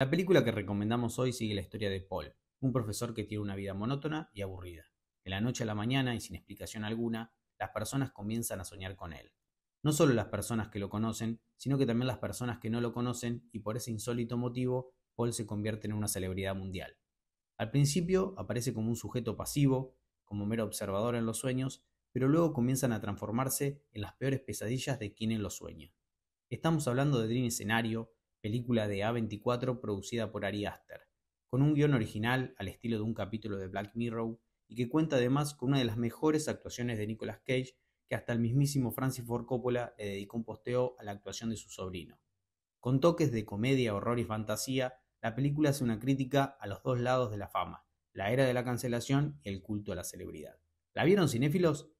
La película que recomendamos hoy sigue la historia de Paul, un profesor que tiene una vida monótona y aburrida. De la noche a la mañana y sin explicación alguna, las personas comienzan a soñar con él. No solo las personas que lo conocen, sino que también las personas que no lo conocen y por ese insólito motivo, Paul se convierte en una celebridad mundial. Al principio aparece como un sujeto pasivo, como mero observador en los sueños, pero luego comienzan a transformarse en las peores pesadillas de quienes lo sueñan. Estamos hablando de Dream Escenario, película de A24 producida por Ari Aster, con un guión original al estilo de un capítulo de Black Mirror y que cuenta además con una de las mejores actuaciones de Nicolas Cage, que hasta el mismísimo Francis Ford Coppola le dedicó un posteo a la actuación de su sobrino. Con toques de comedia, horror y fantasía, la película hace una crítica a los dos lados de la fama, la era de la cancelación y el culto a la celebridad. ¿La vieron cinéfilos?